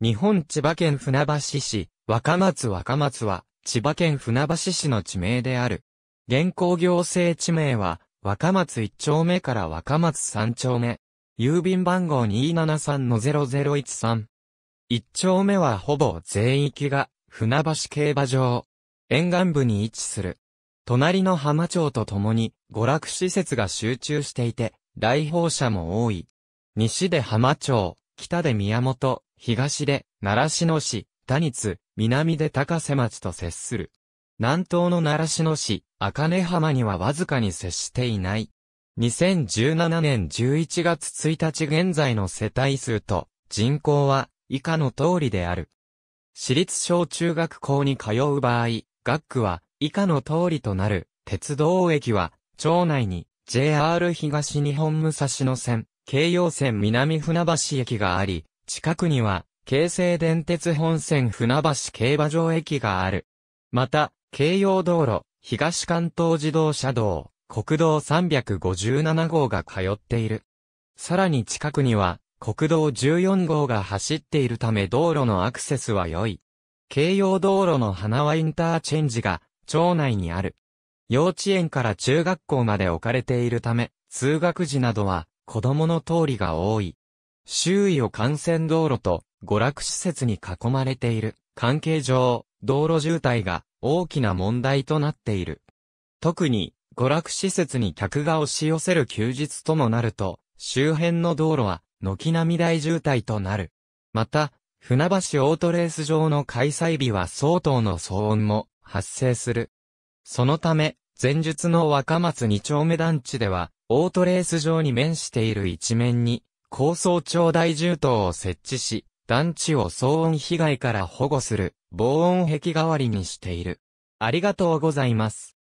日本千葉県船橋市、若松若松は、千葉県船橋市の地名である。現行行政地名は、若松1丁目から若松3丁目。郵便番号273の0013。1丁目はほぼ全域が、船橋競馬場。沿岸部に位置する。隣の浜町とともに、娯楽施設が集中していて、来訪者も多い。西で浜町、北で宮本、東で、奈良市の市、田津、南で高瀬町と接する。南東の奈良市の市、茜浜にはわずかに接していない。2017年11月1日現在の世帯数と人口は以下の通りである。私立小中学校に通う場合、学区は以下の通りとなる。鉄道駅は、町内に JR 東日本武蔵野線、京葉線南船橋駅があり、近くには、京成電鉄本線船橋競馬場駅がある。また、京葉道路、東関東自動車道、国道357号が通っている。さらに近くには、国道14号が走っているため道路のアクセスは良い。京葉道路の花輪インターチェンジが、町内にある。幼稚園から中学校まで置かれているため、通学時などは、子供の通りが多い。周囲を幹線道路と娯楽施設に囲まれている。関係上、道路渋滞が大きな問題となっている。特に、娯楽施設に客が押し寄せる休日ともなると、周辺の道路は、軒並み大渋滞となる。また、船橋オートレース場の開催日は相当の騒音も発生する。そのため、前述の若松二丁目団地では、オートレース場に面している一面に、高層庁大銃塔を設置し、団地を騒音被害から保護する、防音壁代わりにしている。ありがとうございます。